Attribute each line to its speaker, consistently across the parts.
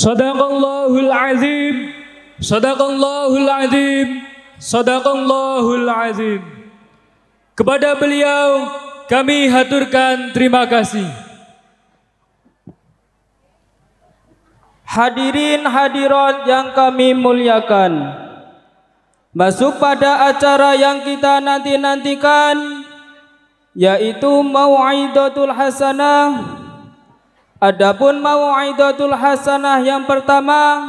Speaker 1: Sadaqallahul azim. Sadaqallahul azim. Sadaqallahul azim. Kepada beliau kami haturkan terima kasih. Hadirin hadirat yang kami muliakan. Masuk pada acara yang kita nanti-nantikan yaitu Mau'idatul Hasanah Adapun mau'idatul hasanah yang pertama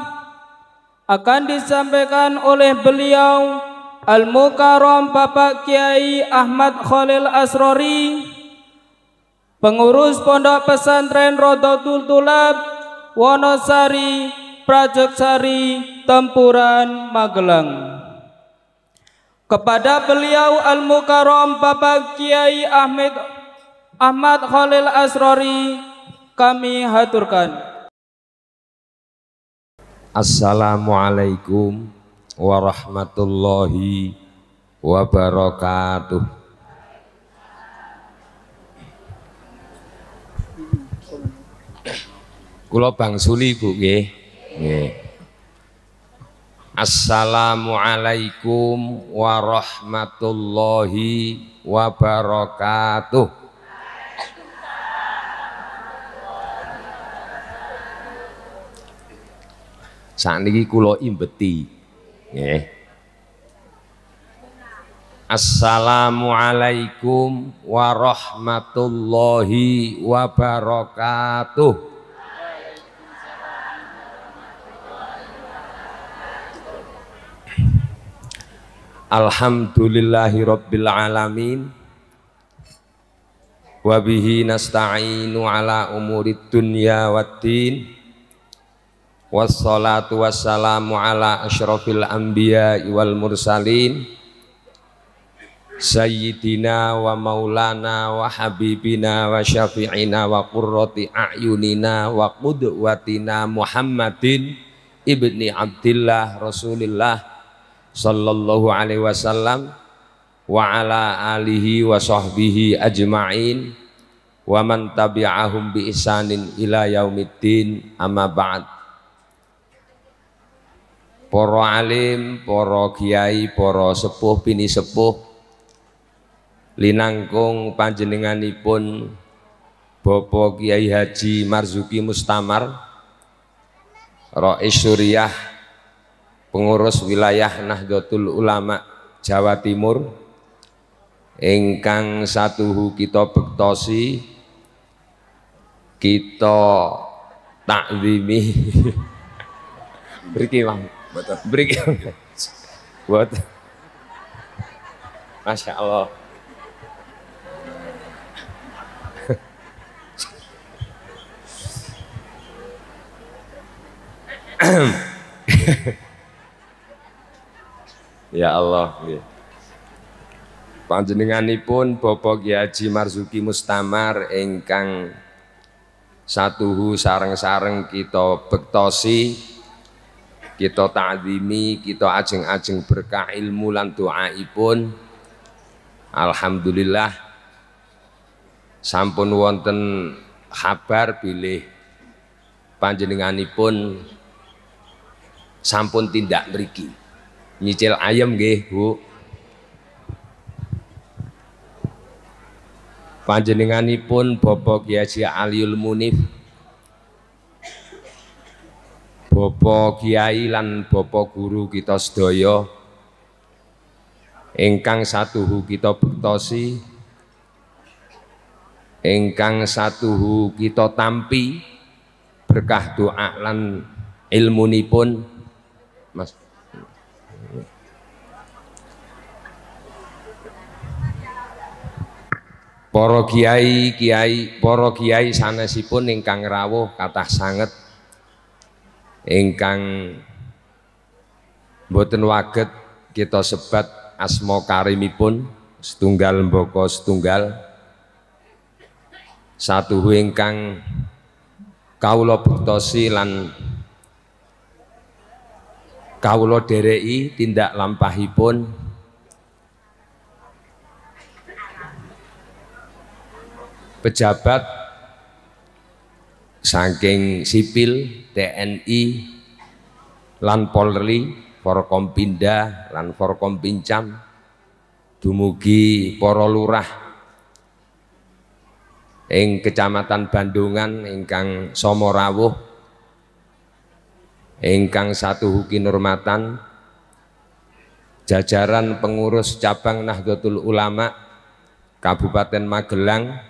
Speaker 1: akan disampaikan oleh beliau Al-Mukarram Bapak Kiai Ahmad Khalil Asrori Pengurus Pondok Pesantren Rodotul Tulab Wonosari Prajeksari Tempuran Magelang kepada beliau Al-Mukarram Bapak Kiai Ahmad Ahmad Khalil Asrori kami haturkan. Assalamualaikum warahmatullahi wabarakatuh. kulo bangsuli Bu nggih. Nggih. Assalamualaikum warahmatullahi wabarakatuh. ini kulo imbeti yeah. Assalamualaikum warahmatullahi wabarakatuh Alhamdulillahi rabbil alamin Wabihi nasta'inu ala umurid dunya din wassalatu wassalamu ala asyrafil anbiya wal mursalin sayyidina wa maulana wa habibina wa syafi'ina wa qurrati a'yunina wa qudwatina Muhammadin ibni abdillah Rasulillah sallallahu alaihi wasallam wa ala alihi wa sahbihi ajma'in wa man tabi'ahum bi isanin ila yaumiddin amma ba'd para alim, para kiai, para sepuh bini sepuh linangkung panjenenganipun Bapak Kiai Haji Marzuki Mustamar Rais Suriah pengurus wilayah Nahdlatul Ulama Jawa Timur ingkang satuhu kita bektosi kita takzimi beri Break. Buat. Masya Allah. ya Allah. Panjenenganipun Bapak Kiai Haji Marzuki Mustamar ingkang satuhu sareng-sareng kita bektosi kita ta'zimi kita ajeng-ajeng berkah ilmu lan doaipun alhamdulillah sampun wonten kabar bilih panjenenganipun sampun tindak mriki nyicil ayam nggih Bu panjenenganipun Bapak Kiai Aliul Munif Bapak Kiai lan Bapak Guru kita sedaya ingkang satuhu kita bektosi ingkang satuhu kita tampi berkah doa lan ilmu nipun. Mas Para kiai kiai para kiai sanesipun ingkang rawuh kathah sanget ingkang boten waget kita sebat asma karimipun setunggal mboko setunggal satu ingkang kawula bektosi lan kawula dereki tindak lampahipun pejabat saking sipil TNI lan Polri Forkompinda lan Forkompincam dumugi para lurah ing Kecamatan Bandungan ingkang Somo Rawuh ingkang satu huki nurmatan jajaran pengurus cabang Nahdlatul Ulama Kabupaten Magelang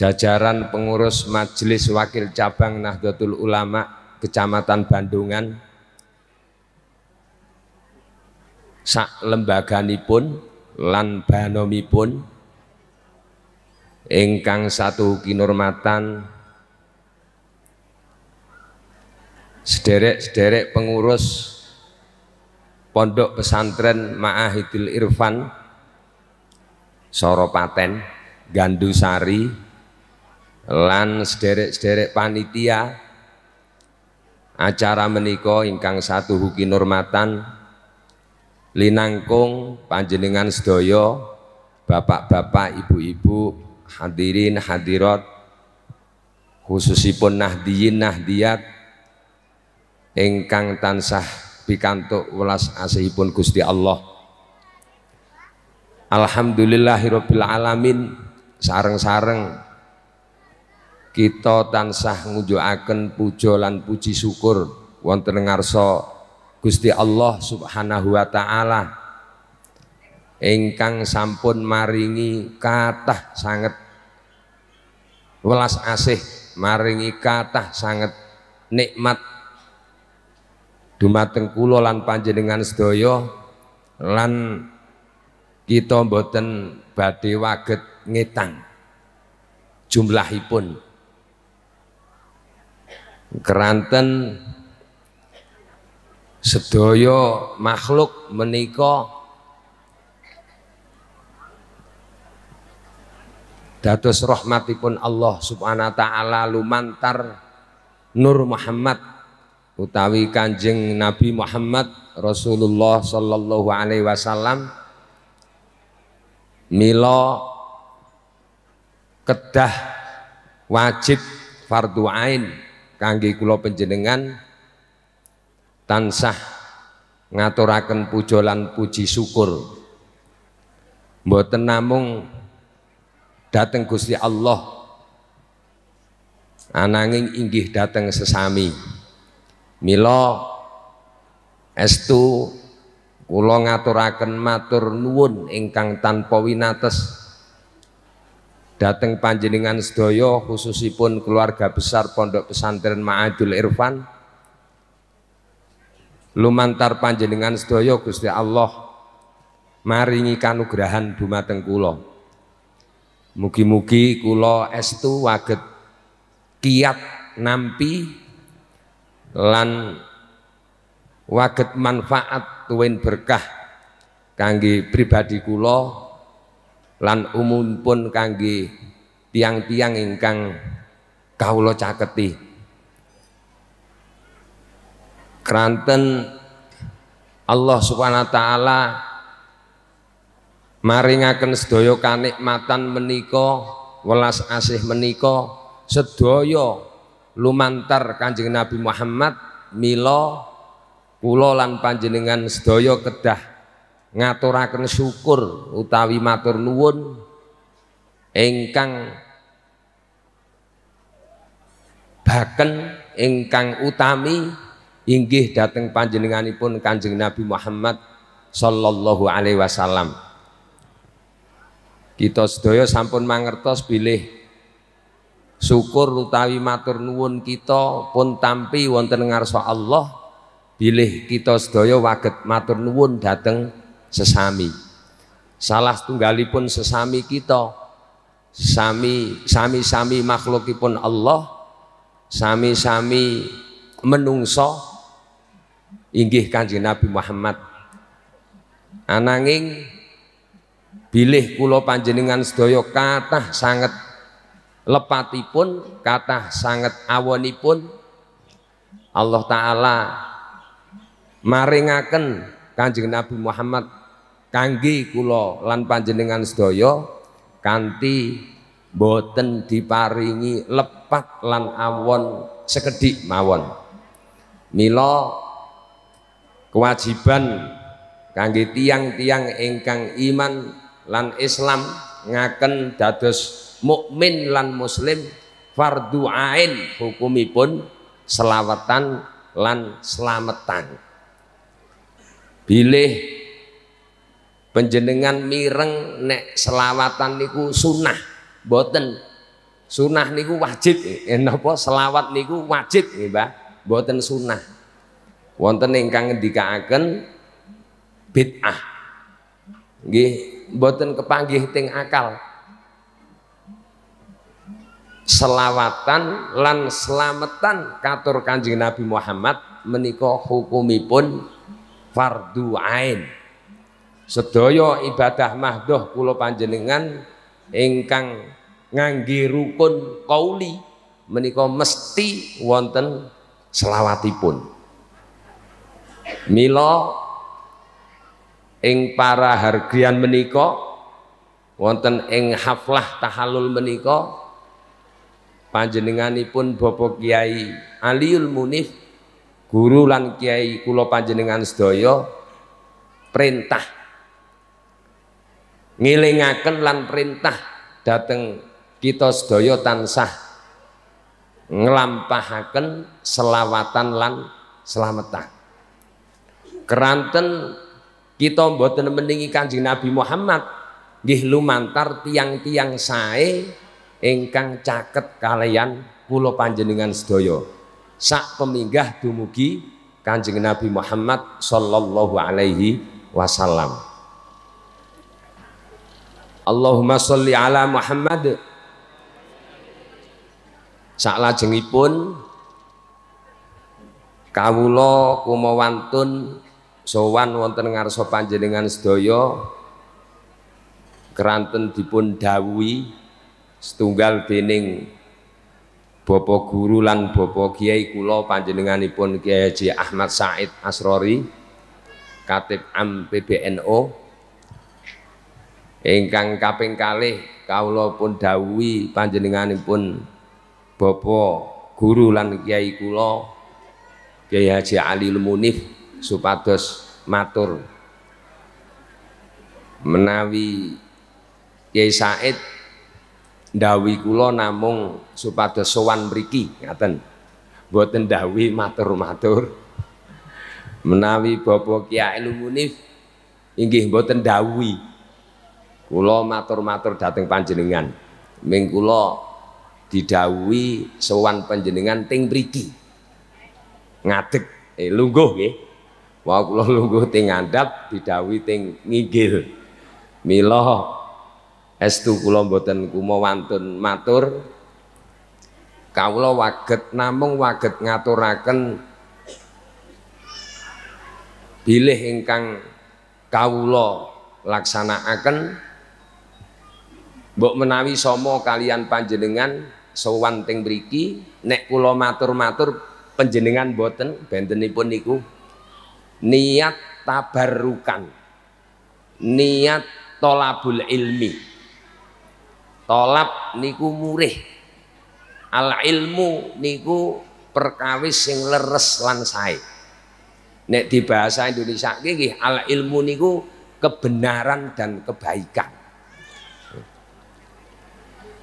Speaker 1: jajaran pengurus Majelis Wakil Cabang Nahdlatul Ulama Kecamatan Bandungan sak lembaganipun lan banomipun engkang satu kinormatan sederek-sederek pengurus Pondok Pesantren Ma'ahidil Irfan Soropaten Gandusari lan sederek-sederek panitia acara menika ingkang satu huki normatan linangkung panjenengan sedoyo bapak-bapak ibu-ibu hadirin hadirat khususipun nahdiyin nahdiyat ingkang tansah pikantuk welas asihipun Gusti Allah Alhamdulillahirabbil alamin sareng-sareng kita tansah ngujukaken puja lan puji syukur wonten ngarsa Gusti Allah Subhanahu wa taala ingkang sampun maringi kathah sanget welas asih maringi kathah sanget nikmat dumateng kula lan panjenengan sedaya lan kita mboten badhe waget ngetang jumlahipun keranten sedaya makhluk menika dados rahmatipun Allah Subhanahu wa taala lumantar Nur Muhammad utawi Kanjeng Nabi Muhammad Rasulullah sallallahu alaihi wasallam mila kedah wajib fardu ain kangge kula panjenengan tansah ngaturaken puja lan puji syukur mboten namung dateng Gusti Allah ananging inggih dateng sesami mila estu kula ngaturaken matur nuwun ingkang tanpa winates Dateng panjenengan sedoyo khususipun keluarga besar Pondok Pesantren Ma'adul Irfan. Lumantar panjenengan sedoyo Gusti Allah maringi kanugrahan dumateng kula. Mugi-mugi kula estu waget kiat nampi lan waget manfaat tuwin berkah kangge pribadi kula lan umum pun kangge tiang-tiang ingkang kaulo caketi keranten Allah Subhanahu wa taala maringaken sedaya kanikmatan menika welas asih menika sedaya lumantar Kanjeng Nabi Muhammad mila kula lan panjenengan sedaya kedah ngaturaken syukur utawi matur nuwun ingkang baken ingkang utami inggih dateng panjenenganipun Kanjeng Nabi Muhammad sallallahu alaihi wasallam. Kita sedaya sampun mangertos bilih syukur utawi matur nuwun kita pun tampi wonten ngarsa Allah bilih kita sedaya waget matur nuwun dateng sesami. Salah tunggalipun sesami kita. Sami sami-sami makhlukipun Allah. Sami-sami menungso inggih Kanjeng Nabi Muhammad. Ananging bilih kulo panjenengan sedaya kathah sangat lepatipun kathah sangat awonipun Allah taala maringaken Kanjeng Nabi Muhammad kangge kula lan panjenengan sedaya kanthi boten diparingi lepat lan awon sekedhik mawon mila kewajiban kangge tiang-tiang ingkang iman lan Islam ngaken dados mukmin lan muslim fardu ain hukumipun selawatan lan selametan bilih Penjenengan mireng nek selawatan niku sunnah, boten sunnah niku wajib. kok eh, selawat niku wajib, iba boten sunnah. Wonten ingkang ngendikaaken bid'ah. Nggih, boten kepanggih ting akal. Selawatan lan selamatan katur Kanjeng Nabi Muhammad menika hukumipun fardu ain sedaya ibadah mahdoh Kulo panjenengan ingkang ngangge rukun kauli menika mesti wonten selawatipun Milo, ing para hargian menika wonten ing haflah tahalul menika panjenenganipun Bapak Kiai Aliul Munif guru lan kiai kula panjenengan sedaya perintah ngilingaken lan perintah dateng kita sedaya tansah nglampahaken selawatan lan selametan keranten kita mboten meningi Kanjeng Nabi Muhammad nggih lumantar tiang-tiang sae ingkang caket kalian pulau panjenengan sedaya sak peminggah dumugi Kanjeng Nabi Muhammad sallallahu alaihi wasallam Allahumma sholli ala Muhammad saklajengipun kawula kumawantun sowan wonten ngarsa panjenengan sedaya keranten dipun dawuhi setunggal dening Bapak guru lan Bapak Kiai kula panjenenganipun Kiai Haji Ahmad Said Asrori Katib Am PBNO ingkang kaping kalih kawula pun dawuhi panjenenganipun Bapak guru lan kiai kula Kiai Haji Ali Munif supados matur menawi Kiai Said dawi kula namung supados sowan mriki ngaten boten dawi matur-matur menawi bobo Kiai Munif inggih boten dawi Kula matur-matur dateng panjenengan. Ming kula didhawuhi sowan panjenengan teng mriki. Ngadeg eh lungguh nggih. Wau kula lungguh teng ngandhap didhawuhi teng nginggil. Mila estu kula mboten kumawantun matur kawula waget namung waget ngaturaken bilih ingkang kawula laksanakaken Mbok menawi somo kalian panjenengan sowan teng mriki nek kula matur-matur panjenengan boten bentenipun niku niat tabarukan niat tolabul ilmi tolab niku murih al ilmu niku perkawis sing leres lan sae nek di bahasa Indonesia nggih al ilmu niku kebenaran dan kebaikan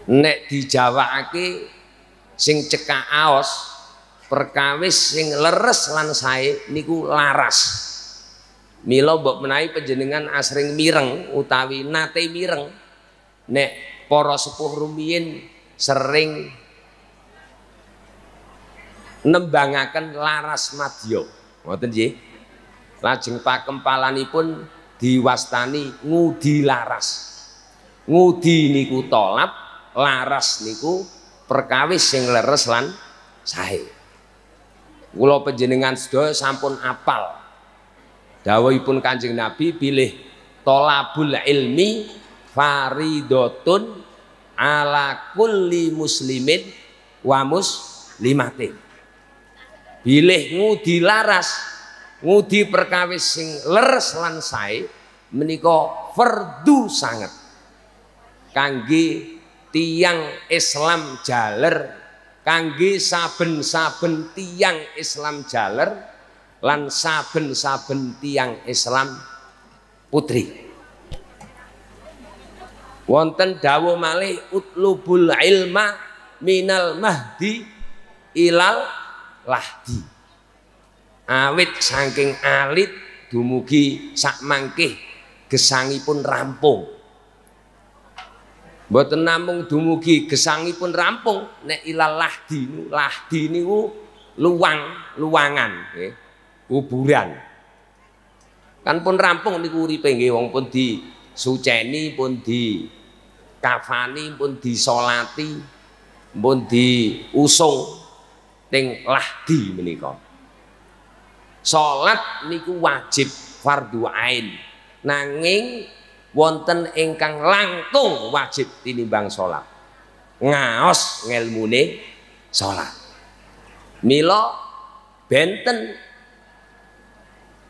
Speaker 1: nek di dijawakake sing cekak aos perkawis sing leres lan sae niku laras mila mbok menawi panjenengan asring mireng utawi nate mireng nek para sepuh rumiyin sering nembangaken laras madya ngoten nggih lajeng pakempalanipun diwastani ngudi laras ngudi niku tolap laras niku perkawis sing leres lan sahe Kula panjenengan sedaya sampun apal. dawai pun Kanjeng Nabi pilih tolabul ilmi faridotun ala kulli muslimin wa muslimatin. pilih ngudi laras, ngudi perkawis sing leres lan sae menika fardu sangat kangge tiang Islam jaler kangge saben-saben tiang Islam jaler lan saben-saben tiang Islam putri wonten dawu malih utlubul ilma minal mahdi ilal lahdi awit saking alit dumugi sak mangkih gesangipun rampung Mboten namung dumugi pun rampung nek ilal lahdi lahdi niku luang luangan nggih kuburan. Kan pun rampung niku uripe nggih wong pun di suceni pun di kafani pun di solati pun di usung teng lahdi menika. Salat niku wajib fardu ain. Nanging wonten ingkang langkung wajib tinimbang sholat ngaos ngelmune sholat milo benten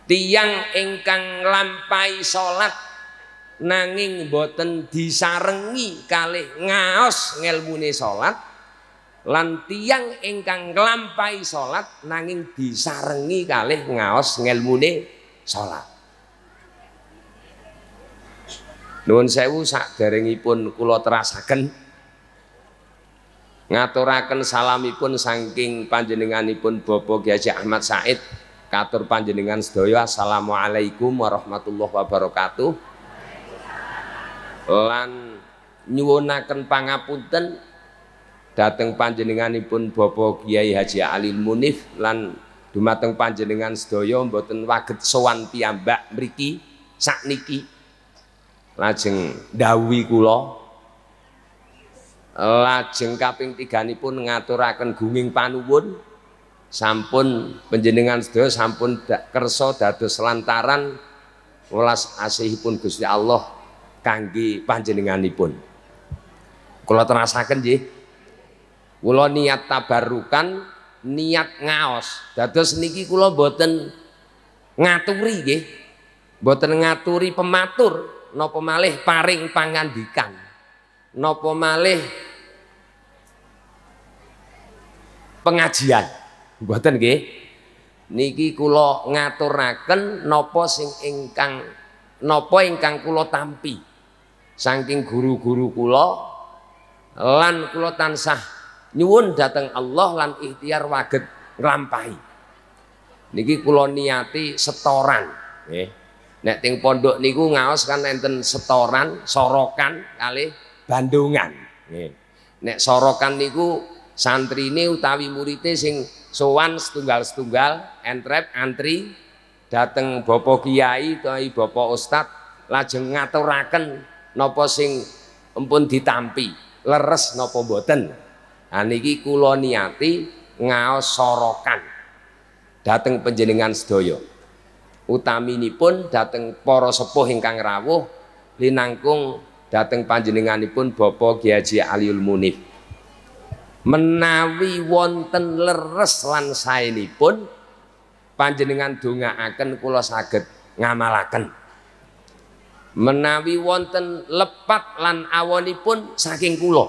Speaker 1: tiang ingkang lampai sholat nanging boten disarengi kali ngaos ngelmune sholat lan tiang ingkang lampai sholat nanging disarengi kali ngaos ngelmune sholat Nuwun sewu sak kulo kula terasaken ngaturaken salamipun saking panjenenganipun Bapak Kiai Ahmad Said katur panjenengan sedaya assalamualaikum warahmatullahi wabarakatuh lan nyuwunaken pangapunten dateng panjenenganipun Bapak Kiai Haji Ali Munif lan dumateng panjenengan sedaya mboten waget sowan piyambak mriki sakniki lajeng dawi kula lajeng kaping tiganipun ngaturaken gunging panuwun sampun panjenengan sedaya sampun kersa dados lantaran welas asihipun Gusti Allah kangge panjenenganipun kula terasaken nggih kula niat tabarukan niat ngaos dados niki kula boten ngaturi nggih boten ngaturi pematur napa malih paring pangandikan napa malih pengajian mboten nggih niki kula ngaturaken napa sing ingkang napa ingkang kula tampi saking guru-guru kula lan kula tansah nyuwun dhateng Allah lan ikhtiar waget nglampahi niki kula niati setoran nggih Nek ting pondok niku ngaos kan enten setoran, sorokan kali bandungan. Nek sorokan niku santri ini utawi murite sing sowan setunggal-setunggal entrep antri dateng bopo kiai utawi bopo ustad lajeng ngaturaken nopo sing empun ditampi leres nopo boten. aniki niki niati ngaos sorokan dateng penjenengan sedoyo utaminipun dateng para sepuh ingkang rawuh linangkung dateng panjenenganipun Bapak Kiai Haji Aliul Munif menawi wonten leres lan saenipun panjenengan dongaaken kula saged ngamalaken menawi wonten lepat lan awonipun saking kula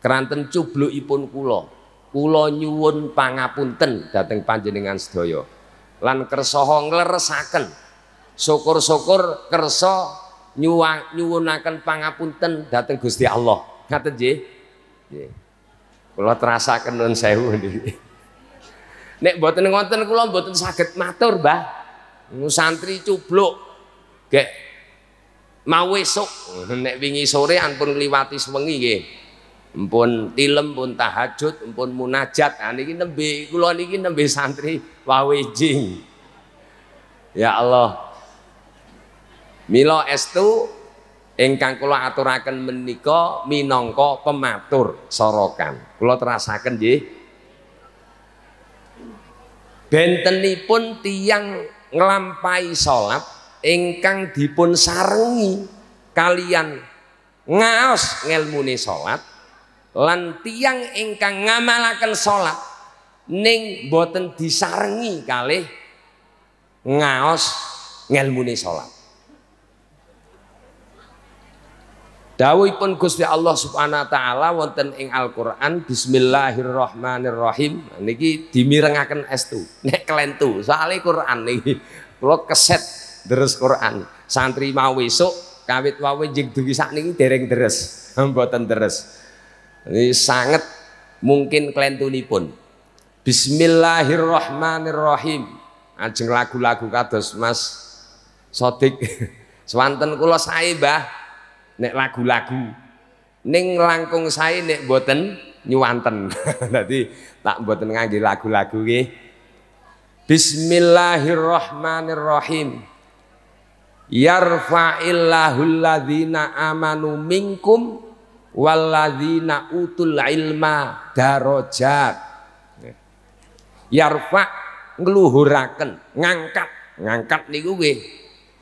Speaker 1: keranten cublukipun kula kula nyuwun pangapunten dateng panjenengan sedaya lan kersoho ngleresaken syukur-syukur kerso nyuwang nyuwunaken pangapunten dateng Gusti Allah ngaten nggih nggih kula terasaken nun sewu nek mboten ngonten kula mboten saged matur Mbah santri cubluk gek mau esuk nek wingi sore ampun liwati sewengi nggih ampun tilem pun tahajud ampun munajat ha niki nembe kula niki nembe santri Wawijing. Ya Allah. Milo es estu ingkang kula aturaken menika minongko pematur sorokan. Kula terasaken nggih. pun tiang nglampahi salat ingkang dipun sarengi kalian ngaos ngelmune salat lan engkang ingkang ngamalaken salat ning boten disarengi kali ngaos ngelmune salat. Dawuhipun Gusti Allah Subhanahu wa taala wonten ing Al-Qur'an Bismillahirrahmanirrahim. Nah, niki dimirengaken estu, nek kelentu. Soale Qur'an niki kula keset deres Qur'an. Santri mau esuk kawit wawe jeng dugi sakniki dereng deres. Mboten deres. Ini sangat mungkin kelentunipun. Bismillahirrahmanirrahim. Ajeng lagu-lagu kados Mas Sodik. Swanten kula sae, Mbah. Nek lagu-lagu ning langkung sae nek boten nyuwanten. Dadi tak boten ngangge lagu-lagu nggih. Bismillahirrahmanirrahim. Yarfa'illahu alladhina amanu minkum walladhina utul ilma darajat yarfa ngluhuraken ngangkat ngangkat niku nggih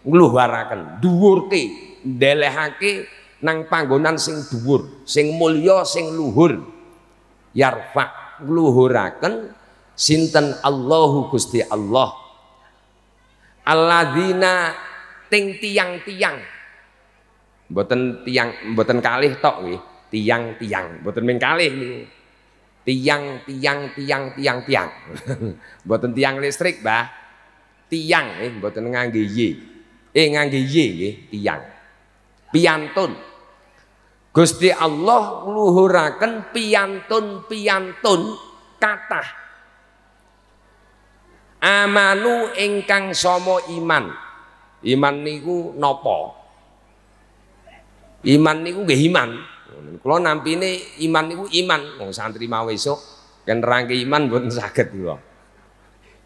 Speaker 1: ngluhuraken dhuwurke ndelehake nang panggonan sing dhuwur sing mulya sing luhur yarfa ngluhuraken sinten Allahu Gusti Allah alladzina ting tiang-tiang mboten tiang mboten kalih tok nggih tiang-tiang mboten ming kalih niku tiang tiang tiang tiang tiang buatan tiang listrik bah. tiang eh buatan ngangge y eh ngangge y eh, tiang piantun Gusti Allah ngluhuraken piantun piantun kata. amanu engkang somo iman iman niku nopo. iman niku nggih iman kalau nampi ini iman itu iman, mau santri mau esok, yen nerangke iman buat sakit kula.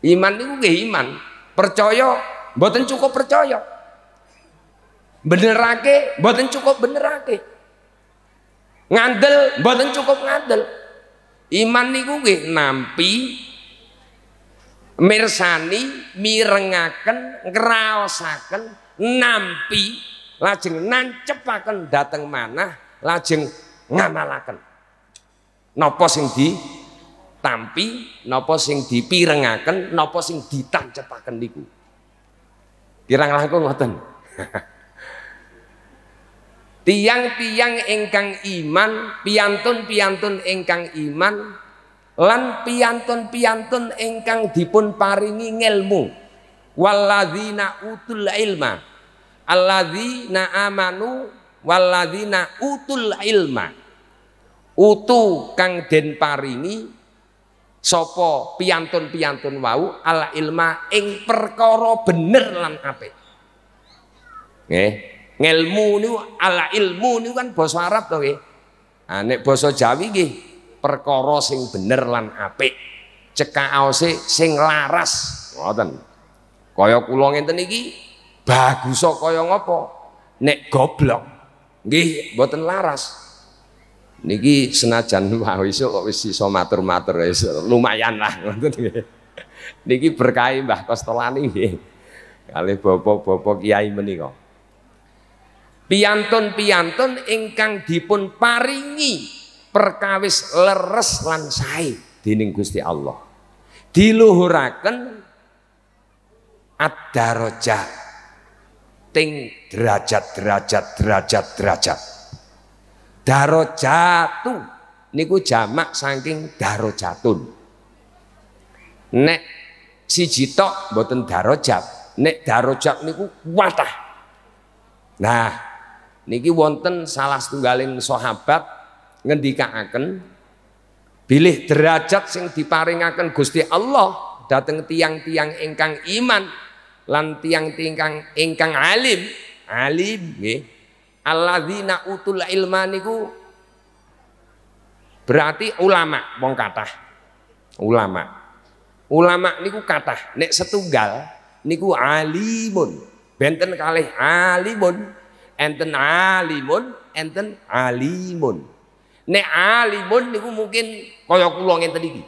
Speaker 1: Iman itu gak iman, percaya buatin cukup percaya. bener Benerake buatin cukup bener benerake. Ngandel buatin cukup ngandel. Iman itu gak nampi mirsani mirengaken ngraosaken nampi lajeng nancepaken datang mana lajeng ngamalaken napa sing tampi napa sing dipirengaken napa sing ditancepaken niku kirang langkung ngoten tiang-tiang engkang iman piantun-piantun engkang iman lan piantun-piantun ingkang dipun paringi ngelmu walladzina utul ilma alladzina amanu waladina utul ilma utu kang den paringi sopo piantun-piantun wau ala ilma ing perkoro bener lan ape ngelmu nu ala ilmu nu kan bos Arab tuh nggih anek nek Jawi gih perkoro sing bener lan ape ceka aose sing laras ngoten kaya kula ngenten iki bagus kaya ngopo nek goblok Nggih, mboten laras. Niki senajan wah esuk kok wis iso matur-matur lumayan lah ngoten Niki berkahi Mbah Kostolani nggih. Kalih bapak-bapak kiai menika. Piantun-piantun ingkang dipun paringi perkawis leres lan sae dening Gusti Allah. Diluhuraken ad-darajat ting derajat derajat derajat derajat. daro jatuh niku jamak saking daro jatun Nek si jitok tok daro jat nek daro jat niku watah. Nah, niki wonten salah setunggaling sahabat ngendikaaken bilih derajat sing diparingaken Gusti Allah dateng tiang-tiang ingkang iman lan tiang tingkang ingkang alim alim nggih alladzina utul ilma niku berarti ulama wong kathah ulama ulama niku kathah nek setunggal niku alimun benten kalih alimun enten alimun enten alimun nek alimun niku mungkin kaya kula ngenten iki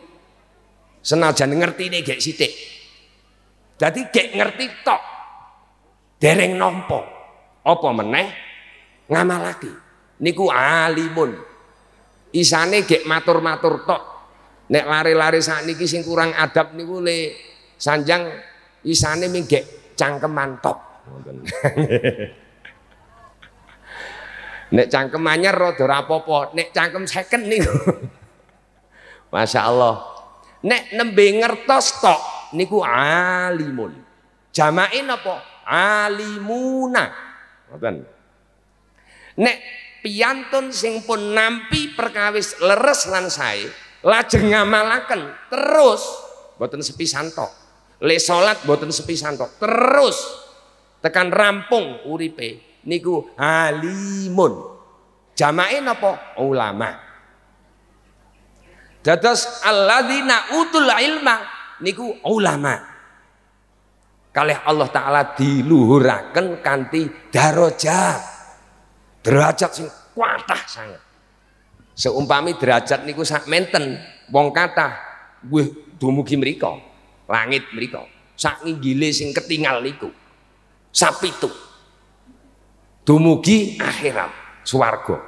Speaker 1: senajan ngerti nek gek sithik jadi gak ngerti tok. Dereng nompo. Apa meneh? Ngamal lagi. Niku alimun. Isane gak matur-matur tok. Nek lari-lari niki sing kurang adab niku le sanjang isane ming cangkeman tok. Nek cangkem anyar rapopo, nek cangkem second niku. Masya Allah. Nek nembe ngertos tok niku alimun. jama'in apa? Alimuna. Ngoten. Nek piyantun sing pun nampi perkawis leres lan sae, lajeng ngamalaken terus boten sepi tok. Le salat boten sepisan tok. Terus tekan rampung uripe niku alimun. jama'in apa? Ulama. Dados alladzina utul ilma niku ulama kalih Allah taala diluhuraken kanthi darajat derajat sing kuatah sangat seumpami derajat niku sak menten wong kata wih dumugi mereka langit mereka sak nginggile sing ketinggal niku sapitu dumugi akhirat swarga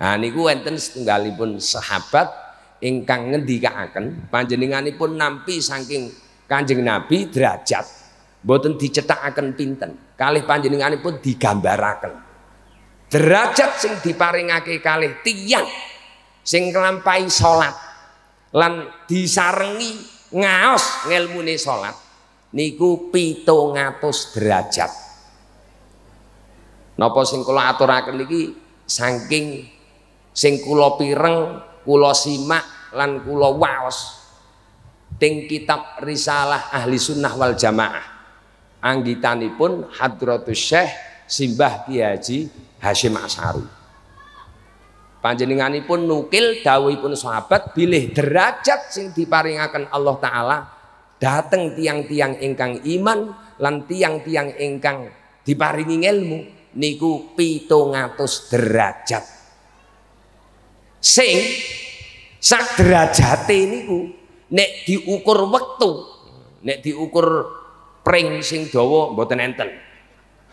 Speaker 1: nah niku enten setunggalipun sahabat ingkang ngendikaaken panjenenganipun nampi saking Kanjeng Nabi derajat boten akan pinten kalih panjenenganipun digambaraken derajat sing diparingake kalih tiyang sing nglampahi salat lan disarengi ngaos ngelmune salat niku 700 derajat napa sing kula aturaken iki saking sing kula pireng kula simak lan kula waos ting kitab Risalah Ahli Sunnah wal Jamaah. Anggitanipun Hadratus Syekh Simbah Ki Haji Hasyim Asari. Panjenenganipun nukil dawuhipun sahabat bilih derajat sing diparingaken Allah taala dateng tiang-tiang ingkang iman lan tiang-tiang ingkang diparingi ilmu niku 700 derajat. Sing sak derajat ini ku nek diukur waktu, nek diukur pring sing dawa mboten enten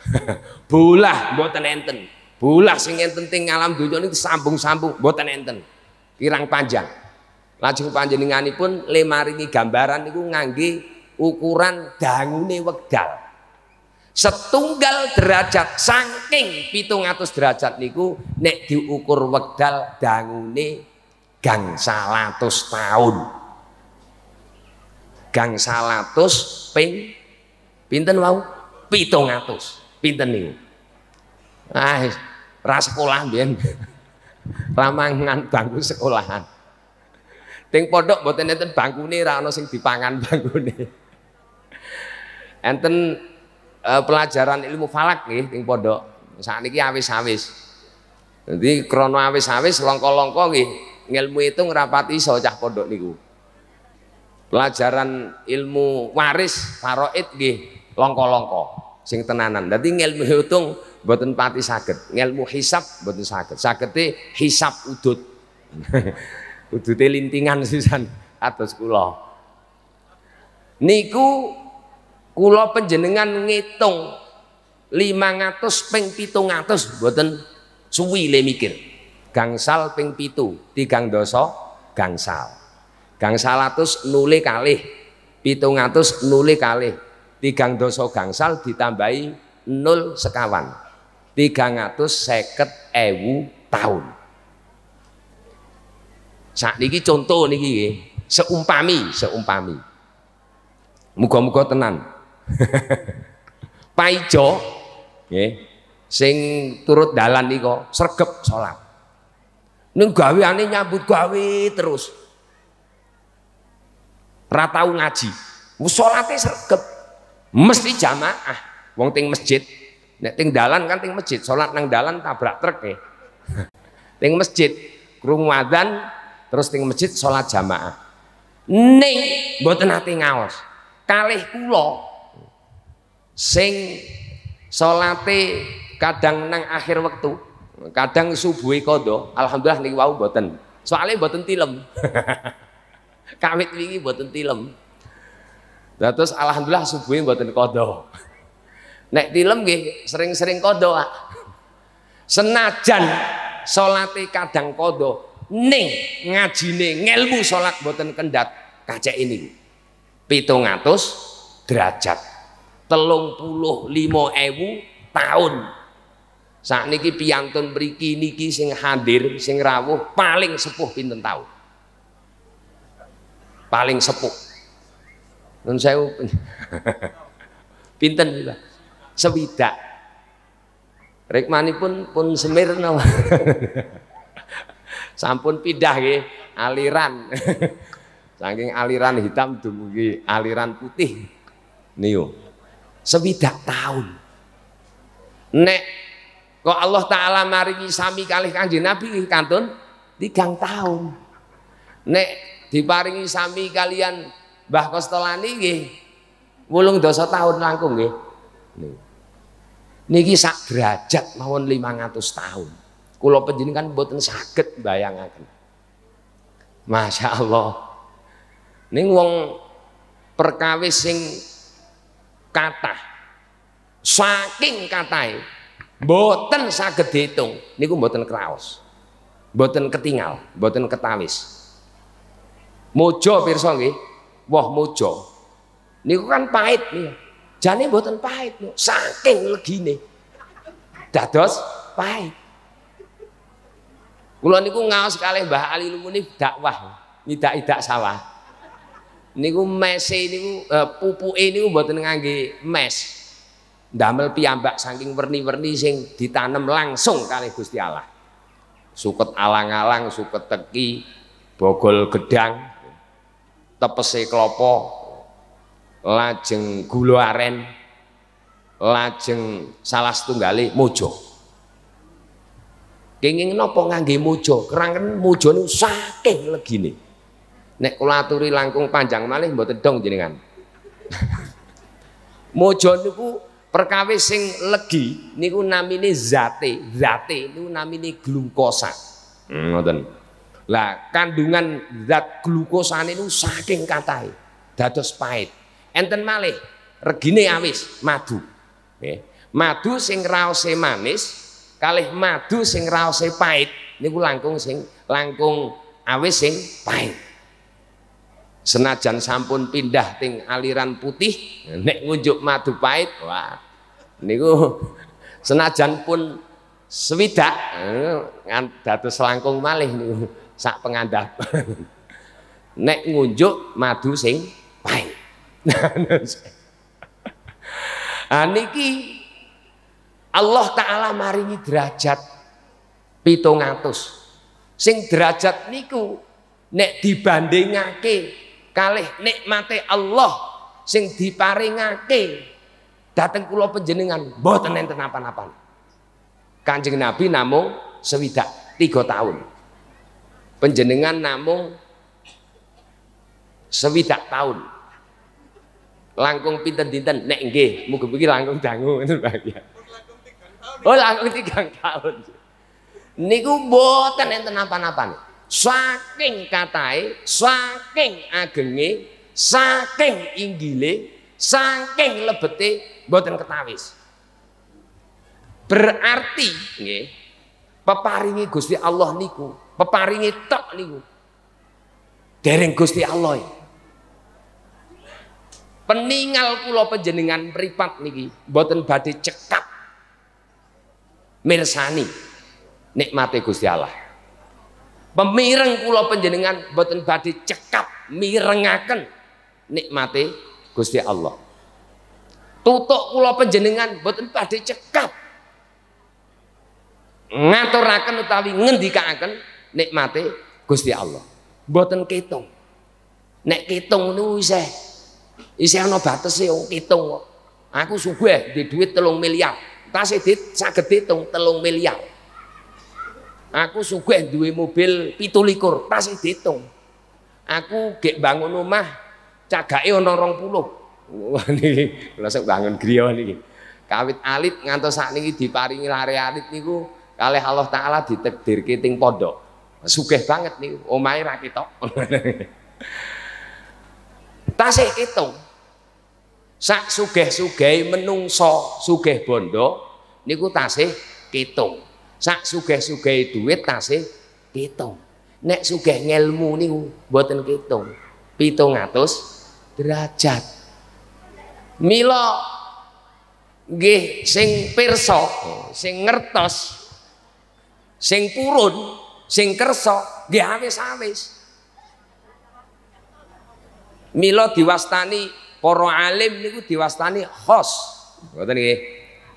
Speaker 1: bulah mboten enten bulah sing enten ting alam dunya niku sambung-sambung mboten enten kirang panjang lajeng panjenenganipun le maringi gambaran niku ngangge ukuran dangune wekdal setunggal derajat saking pitung derajat niku nek diukur wekdal dangune Gang salatus tahun Gang salatus ping pinten wau pitung atus pinten nih ah ras sekolah biyen ramangan bangku sekolahan Ting pondok mboten enten bangku nih, rano sing dipangan bangku nih. Enten uh, pelajaran ilmu falak nih, ting pondok. ini awis-awis. nanti krono awis-awis longko-longko nih ngilmu itu ngerapati iso cah pondok niku pelajaran ilmu waris faroid gih longko-longko sing tenanan jadi ngilmu hitung buatan pati sakit, ngilmu hisap buatan sakit, sakitnya hisap udut udutnya lintingan sisan atas kulo niku kulo penjenengan ngitung 500 ping 700 buatan suwi le mikir gangsal ping pitu tigang doso gangsal gangsal atus nuli kali, pitung atus nuli kali, tigang doso gangsal ditambahi nol sekawan tigang atus seket ewu tahun saat niki contoh niki seumpami seumpami muga-muga tenan paijo sing turut dalan niko sergep sholat Ning gaweane nyambut gawe terus. Ra tau ngaji. Salate serkep, Mesti jamaah. Wong ting masjid. Nek ting dalan kan ting masjid. solat nang dalan tabrak truk ya. Ting masjid krungu adzan terus ting masjid solat jamaah. neng buat nanti ngaos. Kalih kula sing salate kadang nang akhir waktu kadang subuh kodo alhamdulillah niki wau boten soalnya boten tilem kawit wingi boten tilem nah, terus alhamdulillah subuh boten kodo nek tilem gih, sering-sering kodo ah. senajan salate kadang kodo ning ngajine ngelmu solat boten kendat kaca ini pitung atus derajat telung puluh limo ewu tahun niki piyantun beriki niki sing hadir, sing rawuh paling sepuh pinten tahu Paling sepuh. Nun saya pinten juga Sewidak. rekmani pun semir semirna, Sampun pindah ya aliran. Saking aliran hitam dumugi aliran putih. niu Sewidak tahun. Nek Kok Allah Ta'ala maringi sami kalih kanji Nabi kantun tigang tahun. Nek diparingi sami kalian Mbah Kostolani nggih wolung dosa tahun langkung nggih. Niki sak derajat mawon 500 tahun. Kula panjenengan mboten saged bayangaken. Masya Allah. Ning wong perkawis sing kathah saking kathah Boten saged diitung niku boten kraos. Boten ketinggal, boten ketawis. Mojo pirsa nggih. Woh mojo. Niku kan pahit nih, Jane boten pahit nih, saking legine. Dados pahit. Kula niku ngaos kalih Mbah Ali Lumuni dakwah, tidak tidak salah. Niku mese niku uh, pupuke niku boten ngangge mes. Damel piyambak saking werni-werni sing ditanam langsung kali Gusti Allah. Suket alang-alang, suket teki, bogol gedang, tepese klopo, lajeng gula aren, lajeng salah setunggali mojo. Kenging nopo ngangge mojo, kerangken mojo niku saking legine. Nek kula langkung panjang malih mboten dong jenengan. mojo niku Perkawis sing legi niku namine zate, zate niku namine glukosa. Hmm, ngoten. Lah kandungan zat glukosa niku saking kathah dados pahit. Enten malih regine awis madu. Nggih. Madu sing raose manis kalih madu sing raose pahit niku langkung sing langkung awis sing pahit senajan sampun pindah ting aliran putih nek ngunjuk madu pahit wah niku senajan pun sewidak ngan eh, datu selangkung malih niku sak pengandap nek ngunjuk madu sing pahit nah niki Allah taala maringi derajat pitung atus sing derajat niku nek dibandingake kalih nikmate Allah sing diparingake dateng kula panjenengan mboten enten apa-apa. Kanjeng Nabi namung sewidak tiga tahun. Panjenengan namung sewidak tahun. Langkung pinten dinten nek nggih, muga mugi langkung dangu ngoten Pak. Oh langkung tiga tahun. Niku mboten enten apa-apa saking katai, saking agenge, saking inggile, saking lebete boten ketawis. Berarti nggih, peparingi Gusti Allah niku, peparingi tok niku. Dereng Gusti Allah. Peningal kula panjenengan beripat niki mboten badhe cekap mirsani nikmate Gusti Allah. Pemireng kula panjenengan boten badhe cekap mirengaken nikmate Gusti Allah. Tutuk kula panjenengan boten badhe cekap ngaturaken utawi ngendikaaken nikmate Gusti Allah. Boten ketong. Nek ketong niku isih isih ana batese ketung kok. Aku suguh di duit telung miliar. Tasih dit saged ditung telung miliar. Aku sugih duwe mobil 17 tasih diitung. Aku gek bangun omah cagake ana 20. Wah niki kula bangun griya niki. Kawit alit ngantos sakniki diparingi lare alit niku kalih Allah taala ditakdirke teng pondok. Sugih banget niku omahe ra ketok. tasih ketung. Sak sugih-sugih menungso sugih bondo niku tasih ketung. Sak sugeh-sugeh duit tasih pitung. Nek sugeh ngelmu niku mboten pitung. 700 derajat. Milo, ge sing perso, sing ngertos, sing purun, sing kerso, ge awis-awis. Milo diwastani poro alim niku diwastani khos. Ngoten nggih.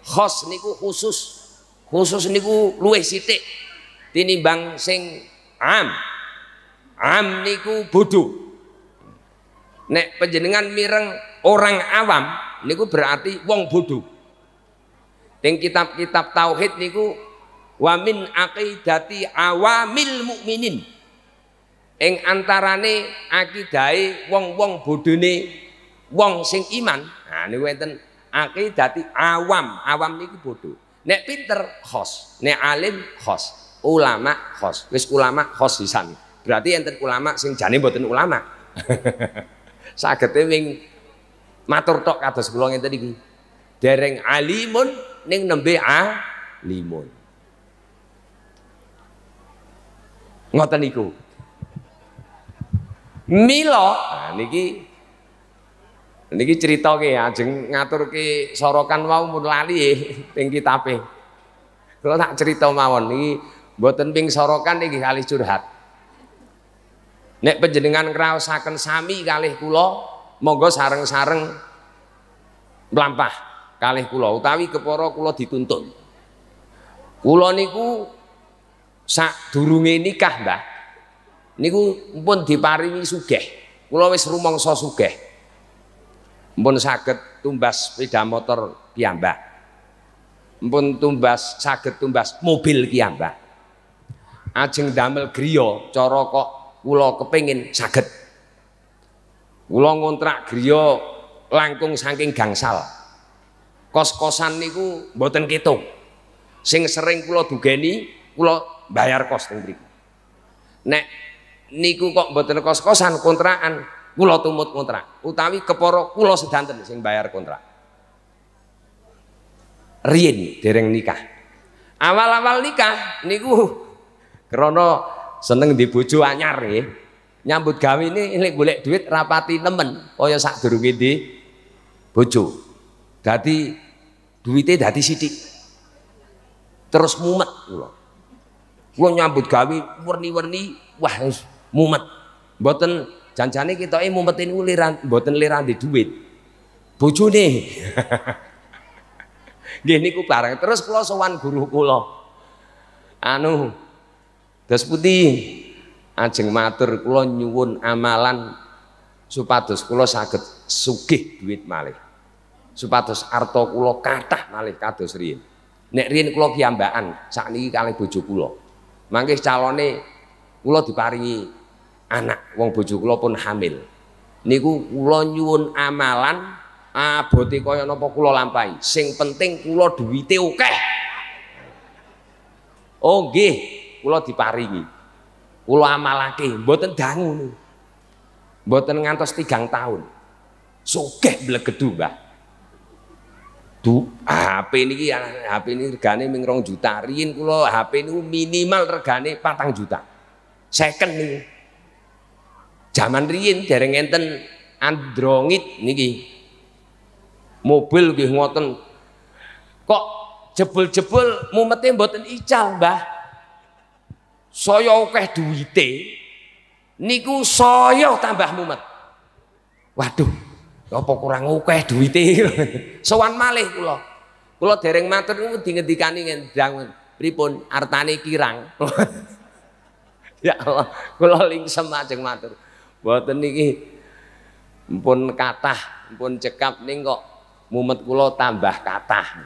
Speaker 1: Khos niku khusus khusus niku luwih sithik tinimbang sing am. Am niku bodho. Nek panjenengan mireng orang awam niku berarti wong bodho. Teng kitab-kitab tauhid niku wa min aqidati awamil mukminin. Ing antarane akidahe wong-wong bodhone wong sing iman. Nah niku wonten aqidati awam. Awam niku bodho. Nek pinter khos, nek alim khos, ulama khos, wis ulama khos sisan. Berarti enten ulama sing jane mboten ulama. Sagete wing matur tok kados kula ngenten iki. Dereng alimun ning nembe alimun. Ngoten niku. Mila, nah niki Niki cerita ke ya, jeng ngatur ke sorokan mau mun lali tinggi e, kitabe. Kalau tak cerita mawon niki buatan ping sorokan niki kali curhat. Nek penjenengan kraosaken sami kali kulo, monggo sareng-sareng mlampah kali kulo, utawi keporo kulo dituntun. Kulo niku sak durunge nikah dah. Niku pun diparingi sugih. Kula wis rumangsa sugih. Mpun saged tumbas sepeda motor piyambak. Mpun tumbas saged tumbas mobil piyambak. Ajeng damel griya cara kok kula kepengin saged. Kula ngontrak griya langkung saking gangsal. Kos-kosan niku mboten ketok. Sing sering kula dugeni kula bayar kos teng mriku. Nek niku kok mboten kos-kosan kontrakan kulo tumut kontrak utawi keporo kulo sedanten sing bayar kontrak rien dereng nikah awal-awal nikah niku krono seneng di bojo anyar ya. nyambut gawe ini ini golek duit rapati nemen kaya sadurunge di bojo dadi duitnya dadi sithik terus mumet gua kula nyambut gawe werni-werni wah mumet mboten Janjane kita ini eh, mumpetin uliran, buatin liran di duit. nih. Gini ku bareng. Terus kulo sowan guru kulo. Anu terus Putih ajeng matur kulo nyuwun amalan supados kulo sakit sugih duit malih. Supados arto kulo kathah malih kados riyin. Nek kulo kulo kiambaan, sakniki kalih bojo kulo, Mangke calone kulo diparingi anak wong bojo kula pun hamil niku kula nyuwun amalan abote kaya napa kula lampahi sing penting kula duwite akeh oh nggih kula diparingi kula amalake mboten dangu niku mboten ngantos tigang tahun sugih blegedu Mbah Du, HP niki HP ini regane ming juta. riin kulo HP ini minimal regane patang juta. Second nih. Zaman riyin dereng enten androngit niki. Mobil gih ngoten. Kok jebul-jebul mumete mboten ical, bah, soyo akeh duwite niku soyo tambah mumet. Waduh, apa kurang akeh duwite? Sowan malih kula. Kula dereng matur niku dingendikani ngendang pripun artane kirang. ya Allah, kula lingsem ajeng matur. Buatan niki pun kathah, pun cekap ning kok mumet kula tambah kathah.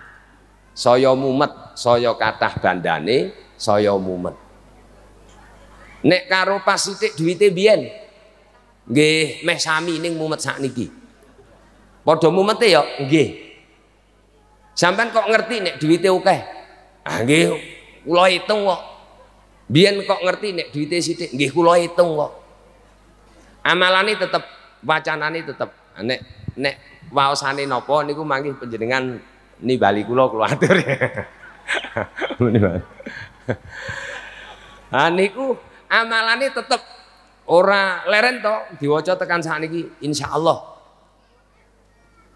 Speaker 1: Soyo mumet, soyo kathah bandane, soyo mumet. Nek karo pas sithik duwite biyen. Nggih, meh sami ning mumet sakniki. Padha mumet e ya, nggih. Sampean kok ngerti nek duwite akeh? Ah nggih, kula hitung kok. Biyen kok ngerti nek duwite sithik? Nggih, kula hitung kok. Amalane tetep, wacanane tetep. Nah, nek nek waosane napa niku mangke panjenengan nimbali kula kula atur. ah niku amalane tetep ora leren to diwaca tekan sakniki insyaallah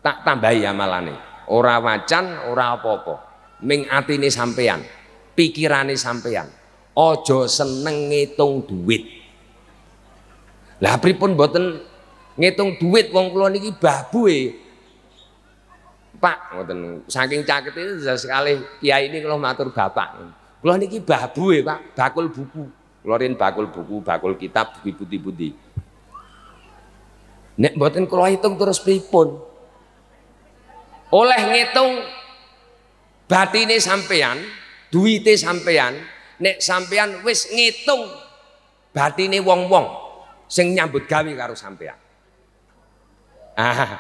Speaker 1: tak tambahi amalane. Ora wacan, ora apa-apa. Ming atine sampean, pikirane sampean. ojo seneng ngitung duit. Lah pripun mboten ngitung duit wong kula niki babu e. Pak ngoten saking cakete ya sekali kiai ini kalau matur bapak. Kula niki babu e, Pak, bakul buku. Kula bakul buku, bakul kitab, buku putih-putih. Nek mboten kula hitung terus pripun? Oleh ngitung batine sampean, duwite sampean, nek sampean wis ngitung batine wong-wong sing nyambut gawe karo sampean. Ah,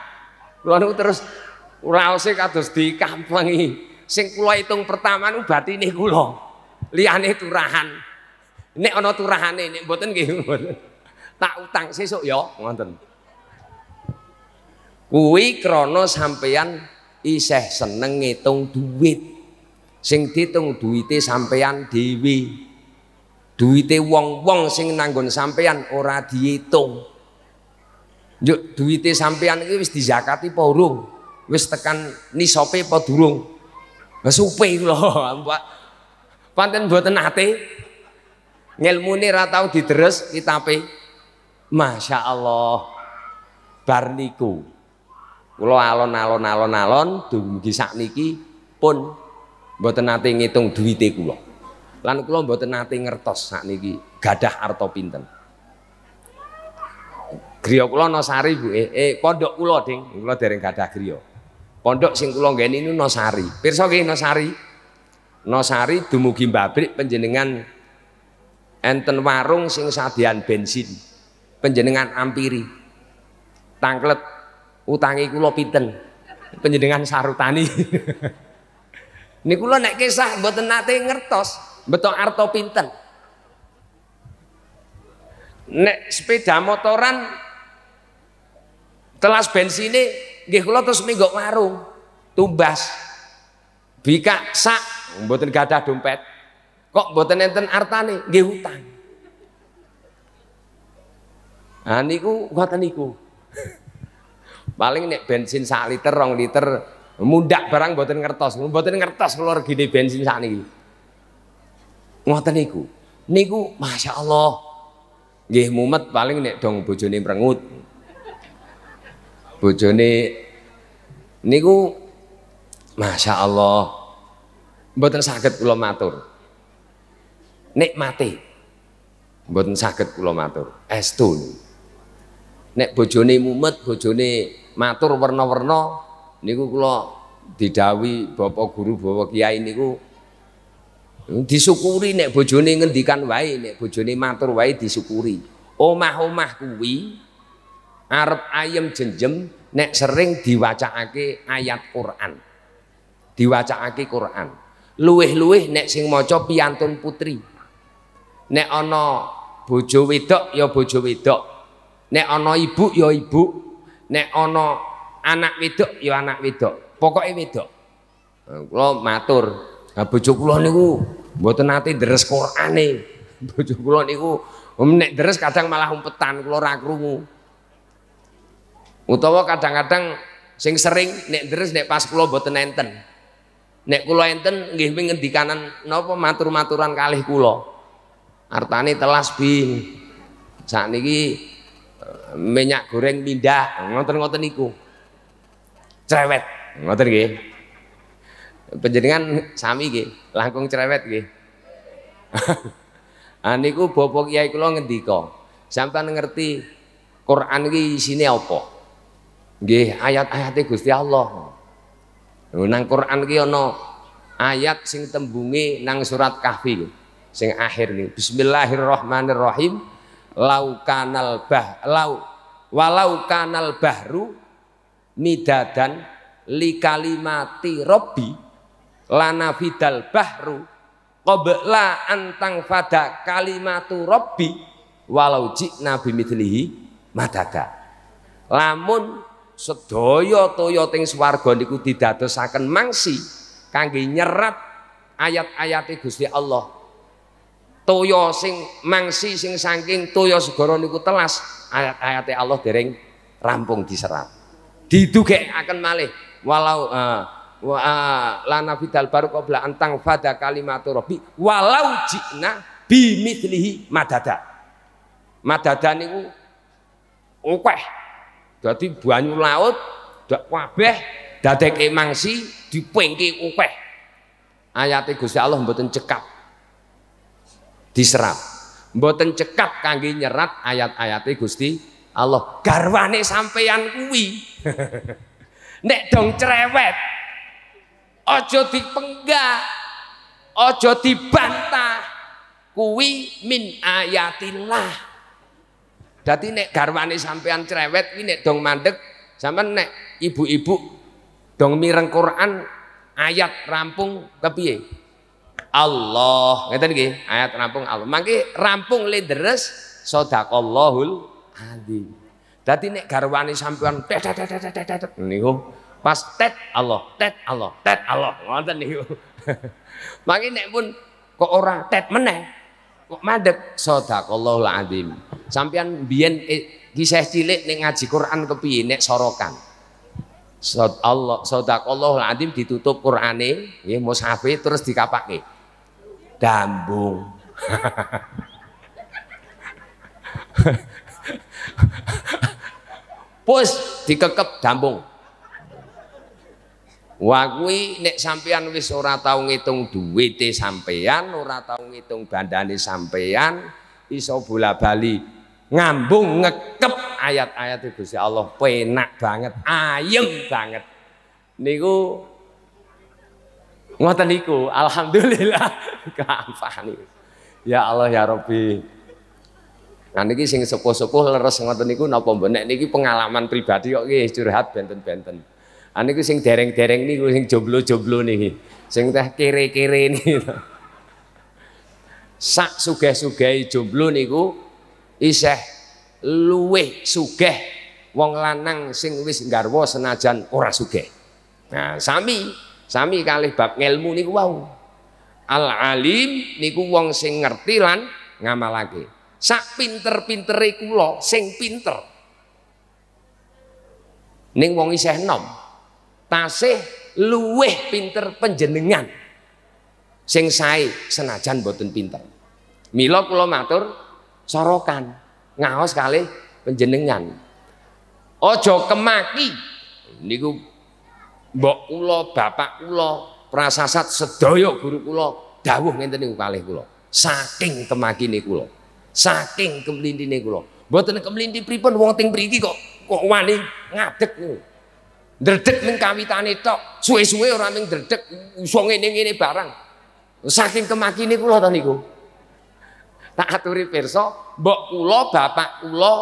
Speaker 1: kula niku terus raose kados dikamplengi. Sing kula hitung pertama niku batine kula. Liyane turahan. Nek ana turahane, nek mboten nggih mboten. Tak utang sesuk ya, ngoten. Kuwi krana sampean isih seneng ngitung duit. Sing ditung duwite sampean dhewe duwite wong-wong sing nanggon sampean ora dihitung Yuk duwite sampean iki wis dizakati apa urung? Wis tekan nisope apa durung? Wis upe loh Pak. Panten buat nate. Ngilmune ra tau dideres kitabe. Masya Allah. barniku niku. alon-alon alon-alon dumugi sakniki pun buat nate ngitung duwite kula. Lan kula mboten nate ngertos niki gadah arta pinten. Griya kula sari Bu, eh, eh pondok kula Ding, kula dereng gadah griya. Pondok sing kula ngene niku Nosari. Pirsa nggih Nosari. sari dumugi pabrik panjenengan enten warung sing sadian bensin. Panjenengan ampiri. Tangklet utangi kula pinten? Panjenengan sarutani. Niku lho nek kisah mboten nate ngertos. Betul, arto pinten. Nek sepeda motoran telas bensin ini gih terus minggok warung tumbas. Bika sak buatin gadah dompet. Kok buatin enten arta nih gih hutang. Nah niku ngoten niku. Paling nek bensin sak liter, rong liter, mundak barang buatin ngertos, buatin ngertos keluar gini bensin sak nih Ngoten niku. Niku Masya Allah. Nggih mumet paling nek dong bojone merengut. Bojone niku Masya Allah. Mboten saged kula matur. mati. Mboten saged kula matur. Estu. Nek bojone mumet, bojone matur warna-warna, niku kula didawi Bapak guru, Bapak kiai niku Disyukuri nek bojone ngendikan wae nek bojone matur wae disyukuri. Omah-omah kuwi arep ayem jenjem nek sering ake ayat Quran. ake Quran. luweh-luweh nek sing maca piantun putri. Nek ana bojo wedok ya bojo wedok. Nek ana ibu ya ibu. Nek ana anak wedok ya anak wedok. pokoknya wedok. Nah, kula matur Nah, bojo kula niku mboten nate deres Qur'ane. Bojo kula niku um, nek deres kadang malah umpetan kula ora krungu. Utawa kadang-kadang sing sering nek deres nek pas kula mboten enten. Nek kula enten nggih ngendikanan napa matur-maturan kalih kula. Artane telas bin. niki eh, minyak goreng pindah, ngoten-ngoten niku. Cerewet, ngoten nggih. Penjenengan sami gih, langkung cerewet nggih. ah niku bapak kiai ngerti kok. Sampai ngerti Quran iki isine apa? ayat ayat itu Gusti Allah. Nang Quran iki ono ayat sing tembunge nang surat Kahfi sing akhir nih. Bismillahirrahmanirrahim. Lau kanal bah lau walau kanal bahru midadan li kalimati robbi lana fidal bahru qabla antang fada kalimatu rabbi walau jikna bimithlihi madaka lamun sedaya toya teng swarga niku didadosaken mangsi kangge nyerat ayat-ayate Gusti Allah toya sing mangsi sing saking toya segara niku telas ayat ayat Allah dereng rampung diserap akan malih walau uh, wa ah, lana fidal baru qabla antang fada kalimatu rabbi walau jina bimithlihi madada madada niku okeh dadi banyu laut dak kabeh dadeke mangsi dipengki okeh ayate Gusti Allah mboten cekap diserap mboten cekap kangge nyerat ayat-ayate Gusti Allah garwane sampeyan kuwi nek dong cerewet ojo dipenggak ojo dibantah kuwi min ayatillah dadi nek garwane sampean cerewet kuwi nek dong mandek sampean nek ibu-ibu dong mireng Quran ayat rampung kepiye Allah ngeten nggih ayat rampung Allah mangke rampung le deres sadaqallahul Adzim. dadi nek garwane sampean niku Pas tet Allah, tet Allah, tet Allah. Ngoten niku. Mangke nek pun kok ora tet meneh. Kok mandek sadaqallahul azim. Sampeyan biyen eh, kisah cilik ning ngaji Quran kepiye nek sorokan. Sod Allah sadaqallahul azim ditutup Qurane, nggih mushafe terus dikapake. Dambung. Pus dikekep dambung. Wah kuwi nek sampean wis ora tau ngitung duwite sampean, ora tau ngitung bandane sampean, iso bola-bali ngambung ngekep ayat-ayat Gusti Allah penak banget, ayem banget. Niku ngoten niku, alhamdulillah keampahan niku. Ya Allah ya Rabbi. Nah niki sing sepuh-sepuh leres ngoten niku napa mbenek niki pengalaman pribadi kok nggih curhat benten-benten. Ane ku sing dereng-dereng niku sing joblo-joblo nih, Sing teh kere-kere nih. Sak sugih-sugih jomblo niku iseh luwe sugih wong lanang sing wis garwo senajan ora sugih. Nah, sami sami kali bab ngelmu niku wau. Al alim niku wong sing ngerti lan ngamalake. Sak pinter-pintere kula sing pinter. Ning wong isih nom tasih luweh pinter penjenengan sing sae senajan boten pinter mila kula matur sorokan ngaos kali penjenengan ojo kemaki niku mbok kula bapak kula prasasat sedaya guru kula dawuh ngenten niku kalih kula saking kemakine kula saking kemlintine kula mboten kemlinti pripun wong teng mriki kok kok wani ngadeg niku Dredeg ning kawitane tok, suwe-suwe ora ning dredeg, iso ngene-ngene barang. Saking kemakine kula to niku. Tak aturi pirsa, mbok kula, bapak kula,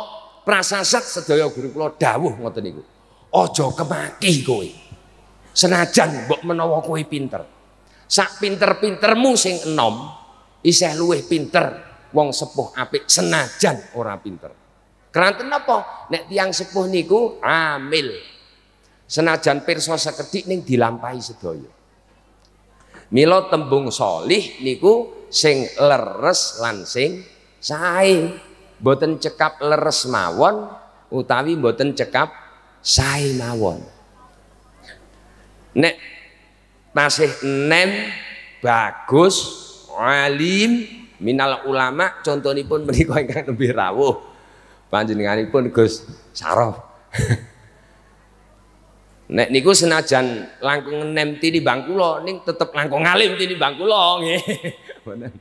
Speaker 1: prasaset sedaya guru kula dawuh ngoten niku. Aja kemaki kowe. Senajan mbok menawa kowe pinter. Sak pinter-pintermu sing enom, isih luwih pinter wong sepuh apik senajan ora pinter. Keranten apa? Nek tiang sepuh niku amil Senajan pirsa sekedik ning dilampahi sedaya. milo tembung solih niku sing leres lan sing sae. Boten cekap leres mawon utawi boten cekap sae mawon. Nek tasih nem bagus alim minal ulama pun menikah yang lebih rawuh panjenenganipun Gus Sarof Nek niku senajan langkung di bangku kula nih tetep langkung alim bangku kula nih.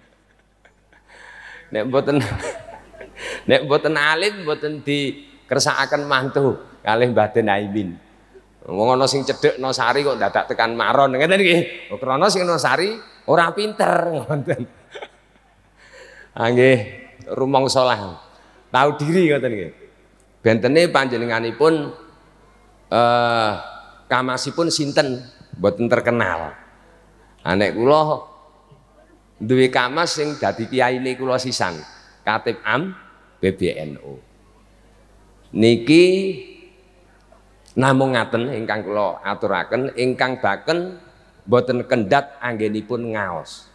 Speaker 1: Nek boten, nek boten alim di kersa akan mantu kalih batin aibin. Aimin. Wong ana sing no sari kok dadak tekan maron ngeten nggih. Oh, krana sing sari ora pinter ngonten. Ah rumong solah Tahu diri ngoten nggih. Bentene panjenenganipun eh uh, kamasipun sinten buat terkenal anek kula duwe kamas sing dadi kiyaine kula sisan katip Am BBNU niki namung ngaten ingkang kula aturaken ingkang baken boten kendat anggenipun ngaos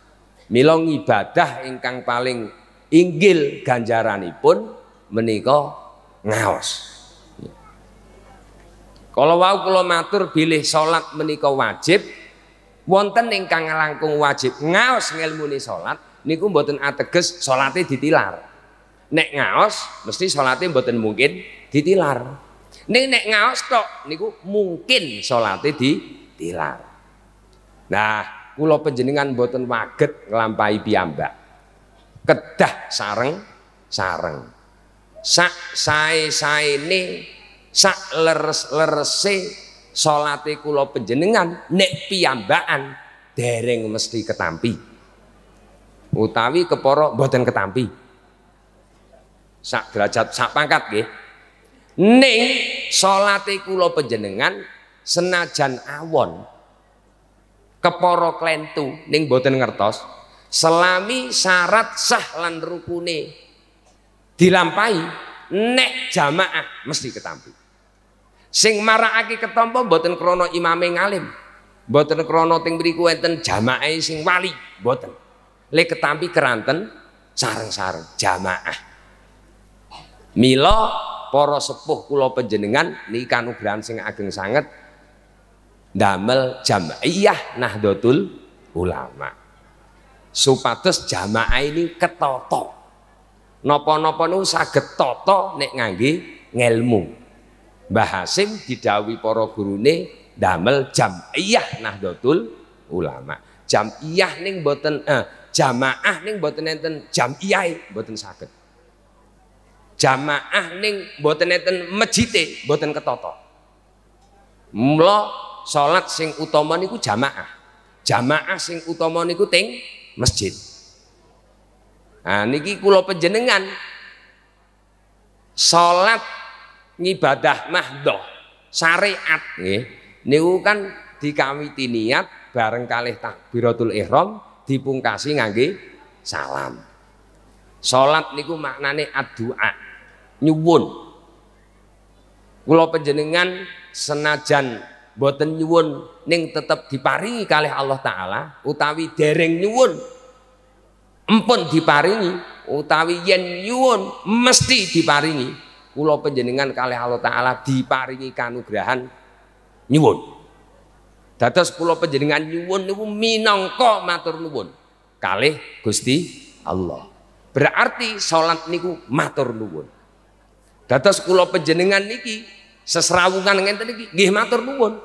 Speaker 1: mila ibadah ingkang paling inggil ganjaranipun menika ngaos kalau wau kula matur bilih salat menika wajib wonten ingkang langkung wajib ngaos ngelmune salat niku mboten ateges salate ditilar. Nek ngaos mesti salate mboten mungkin ditilar. Ning nek ngaos tok niku mungkin salate ditilar. Nah, kula panjenengan mboten waget nglampahi piyambak. Kedah sareng sareng. Sak sae-saene sak leres-lerese salate kula panjenengan nek piyambakan dereng mesti ketampi utawi keporo boten ketampi sak derajat sak pangkat nggih ning salate kula panjenengan senajan awon keporo klentu ning boten ngertos selami syarat sah lan rukune dilampahi nek jamaah mesti ketampi Sing marakake ketampa mboten krana imame ngalim. Mboten krono teng mriku enten jamaah sing wali, mboten. Le ketampi keranten sareng-sareng jamaah. milo para sepuh kula panjenengan niki kanugrahan sing ageng sangat damel jamaah dotul Ulama. Supados jamaah ini ketoto Napa-napa niku saged nek ngagi ngelmu. Mbah Hasim didawi para gurune damel jamiyah Nahdlatul Ulama. Jamiyah ning boten eh, jamaah ning boten enten jamiyah boten saged. Jamaah ning boten enten mejite boten ketoto. Mula salat sing utama niku jamaah. Jamaah sing utama niku teng masjid. Nah niki kula penjenengan salat ngibadah mahdoh syariat nih, niku kan dikawiti niat bareng kalih takbiratul ihram dipungkasi ngangge salam salat niku maknane addu'a nyuwun kula panjenengan senajan boten nyuwun neng tetep diparingi kalih Allah taala utawi dereng nyuwun empun diparingi utawi yen nyuwun mesti diparingi kula panjenengan kalih Allah taala diparingi kanugrahan nyuwun. Datas kula panjenengan nyuwun niku minangka matur nuwun kalih Gusti Allah. Berarti salat niku matur nuwun. Datas kula panjenengan niki seserawungan ngenten niki gih matur nuwun.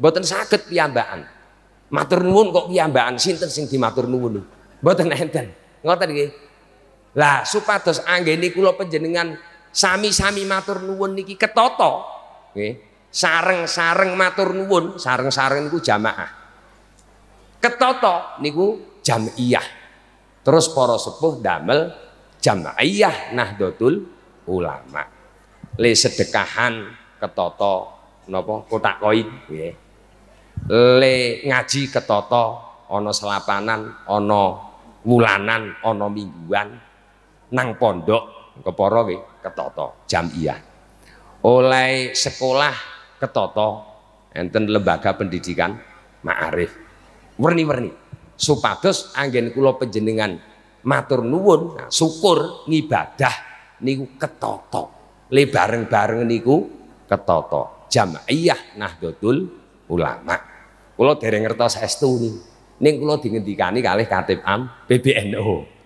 Speaker 1: Mboten saged piyambakan. Matur nuwun kok piyambakan sinten sing dimatur nuwun. Mboten enten. Ngoten nggih. Lah supados anggene kula panjenengan sami-sami matur nuwun niki ketoto nggih sareng-sareng matur nuwun sareng-sareng niku jamaah ketoto niku jam iya, terus para sepuh damel nah dotul ulama le sedekahan ketoto napa kotak koin nggih le ngaji ketoto ono selapanan ono wulanan ono mingguan nang pondok kepara nggih ketoto jam iya, oleh sekolah ketoto enten lembaga pendidikan ma'arif werni-werni supados anggen kulo penjenengan matur nuwun nah, syukur ngibadah niku ketoto le bareng-bareng niku ketoto jam iya, jamiah nahdlatul ulama kulo dereng ngertos estu nih, ning kulo dingendikani kalih Katib Am BBNO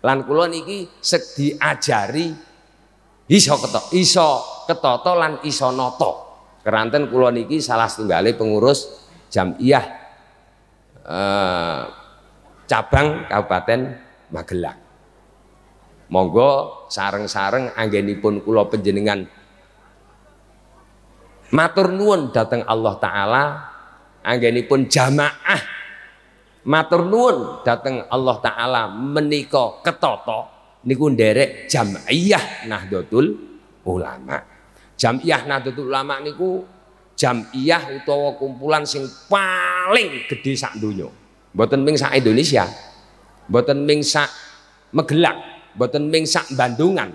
Speaker 1: Lan kulo niki sek ajari iso ketok iso ketoto lan iso noto Keranten kulo niki salah setunggalé pengurus Jamiah uh, eh, cabang Kabupaten Magelang. Monggo sareng-sareng anggenipun pun penjenengan matur nuwun datang Allah taala pun jamaah matur nuwun datang Allah taala meniko ketoto niku nderek Jam'iyah Nahdlatul Ulama. Jam'iyah Nahdlatul Ulama niku jam'iyah utawa kumpulan sing paling gede sak donya. Mboten ming sak Indonesia. Mboten ming sak Magelang, mboten ming sak Bandungan,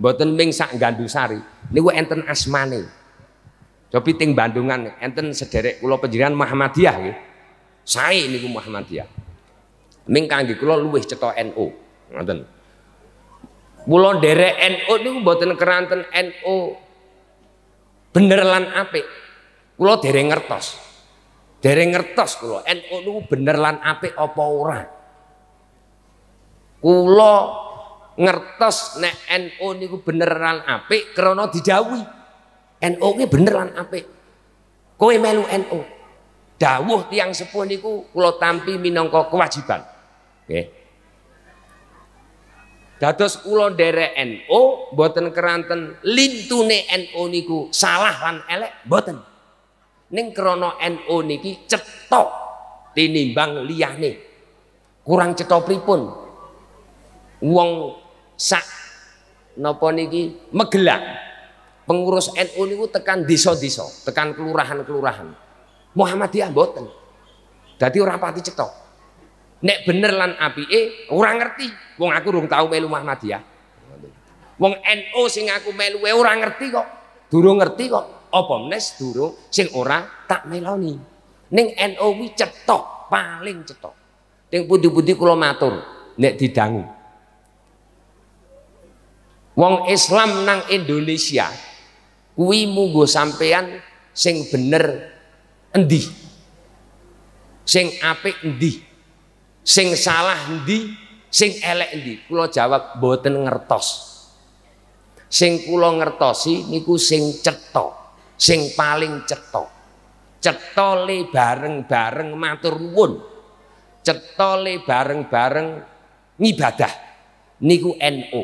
Speaker 1: mboten ming sak Gandusari. Niku enten asmane. Coba ting Bandungan enten sederek kula panjenengan Muhammadiyah nggih. Sae niku Muhammadiyah. Ning kangge kula luwih cetha NU. Ngoten. Pulau dere no niku mboten keranten no bener lan apik. Kula dereng ngertos. Dereng ngertos kula NU niku bener lan apik apa ora. Kula ngertos nek NU niku bener lan apik krana didhawuhi. NU ki bener lan apik. Kowe melu NU. Dawuh tiang sepuh niku kula tampi minangka kewajiban. Nggih. Okay. Dados ulo dere no mboten keranten lintune no niku salah lan elek mboten. Ning krono no niki cetok tinimbang liyane. Kurang cetok pripun? Wong sak napa niki megelang pengurus no niku tekan desa-desa, tekan kelurahan-kelurahan. Muhammadiyah mboten. Dadi ora pati cetok. Nek bener lan apike orang ngerti. Wong aku urung tau melu Muhammadiyah. Wong NO sing aku melu orang ngerti kok. Durung ngerti kok. Apa menes durung sing ora tak meloni. Ning NO wi cetok, paling cetok. Ning pundi-pundi kula matur nek didangu. Wong Islam nang Indonesia kuwi munggo sampean sing bener endi? Sing apik endi? Sing salah di, sing elek di. Kula jawab boten ngertos. Sing kula ngertosi niku sing cetha, sing paling cetha. le bareng-bareng matur nuwun. le bareng-bareng ngibadah niku NU. NO.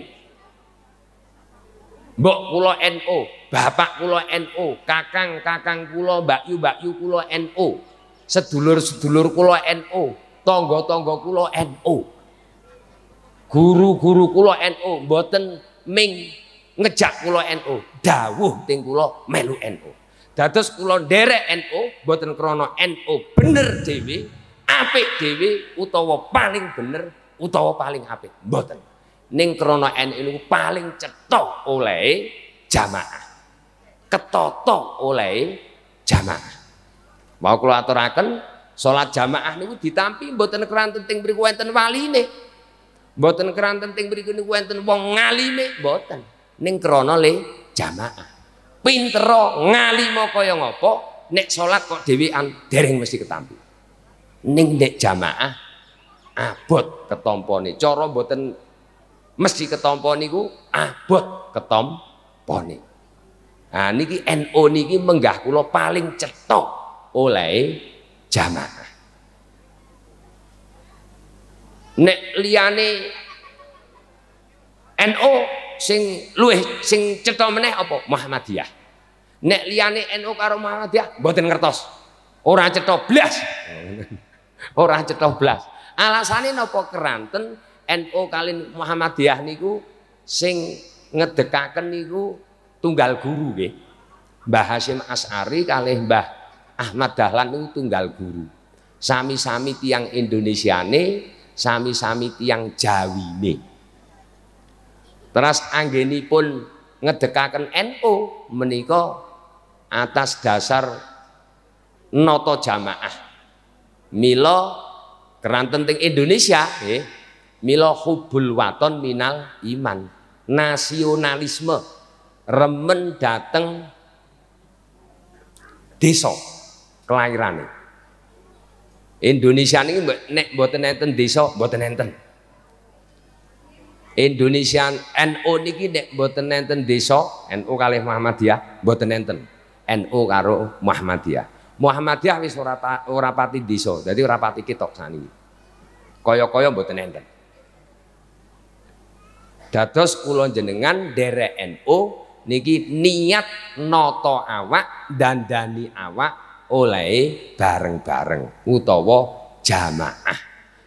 Speaker 1: Mbok kula NU, bapak kula NU, kakang-kakang kula, Mbak Yu, Mbak Yu kula NU, sedulur-sedulur kula NU, tonggo-tonggo kulo NO. Guru-guru kulo NO, boten ming ngejak kulo NU, dawuh ting kulo melu NU. Dados kulo dere NU mboten krono NO bener dhewe, apik dhewe utawa paling bener utawa paling apik, boten Ning krono NO niku paling cetok oleh jamaah. Ketata oleh jamaah. Mau kulo aturaken Salat jamaah niku ditampi mboten keranten teng mriku enten waline. Mboten keranten teng mriku niku enten wong ngalime mboten. Ning krana le jamaah. Pintero ngalimo kaya ngopo nek salat kok dhewean dereng mesti ketampi. Ning nek jamaah abot ketompone. Cara mboten mesti ketompo niku abot ketompone. Nah niki NO niki menggah kula paling cetok oleh Jamaah, Nek liyane NO sing luwih sing cetha meneh apa Muhammadiyah. Nek liyane No karo Muhammadiyah mboten ngertos. Ora cetha blas. Ora cetha blas. Alasane napa keranten No kalin Muhammadiyah niku sing ngedekaken niku tunggal guru nggih. Mbah Hasyim As'ari kalih Mbah Ahmad Dahlan itu tunggal guru. Sami-sami tiang Indonesia nih, sami-sami tiang ini. Terus pun ngedekakan NU meniko atas dasar noto jamaah. Milo keran teng Indonesia, eh, milo hubul waton minal iman. Nasionalisme remen dateng desa kelairane. Indonesia niki nek mboten enten desa mboten enten. Indonesia NU niki nek mboten enten desa NU kalih Muhammadiyah mboten enten. NU karo Muhammadiyah. Muhammadiyah wis ora ora pati desa, dadi ora pati ketok sani. Kaya-kaya mboten enten. Dados kula jenengan derek NU niki niat noto awak dandani awak oleh bareng-bareng utawa jamaah.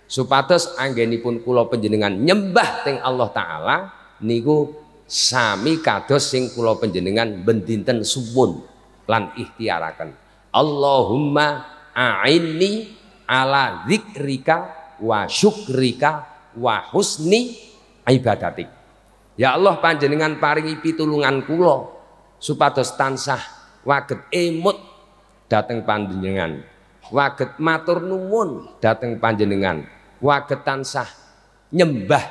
Speaker 1: Supados anggenipun kula panjenengan nyembah teng Allah taala niku sami kados sing kula panjenengan bendinten suwun lan ikhtiaraken. Allahumma a'inni ala zikrika wa syukrika wa husni ibadatik. Ya Allah panjenengan paringi pitulungan kula supados tansah waget emut dateng panjenengan waget matur nuwun dateng panjenengan waget tansah nyembah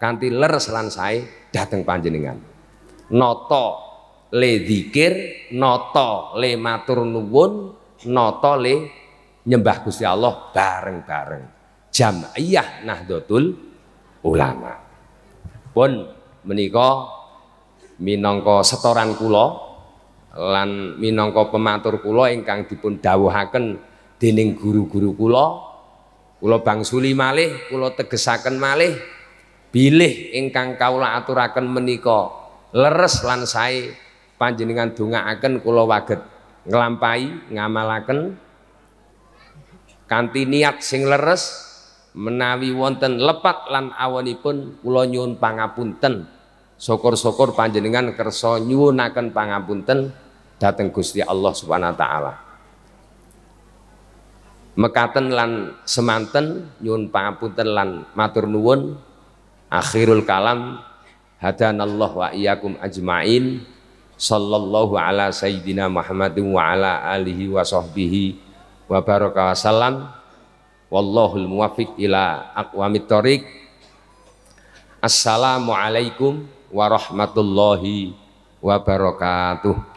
Speaker 1: kanti leres lan sae dateng panjenengan noto le zikir noto le matur nuwun noto le nyembah Gusti Allah bareng-bareng nah Nahdlatul Ulama pun menika minangka setoran kula lan minangka pematur kula ingkang dipun dawuhaken dening guru-guru kula kula bangsuli malih kula tegesaken malih bilih ingkang kaula aturaken menika leres lan sae panjenengan dongaaken kula waget nglampahi ngamalaken kanthi niat sing leres menawi wonten lepat lan awonipun kula nyuwun pangapunten syukur-syukur panjenengan kersa nyuwunaken pangapunten dateng Gusti Allah Subhanahu wa taala. Mekaten lan semanten nyun pangapunten lan matur nuwun. Akhirul kalam hadanallah wa iyyakum ajmain. Sallallahu ala sayyidina Muhammadin wa ala alihi wa sahbihi wa baraka wasallam Wallahul ila aqwamit thoriq. alaikum warahmatullahi wabarakatuh.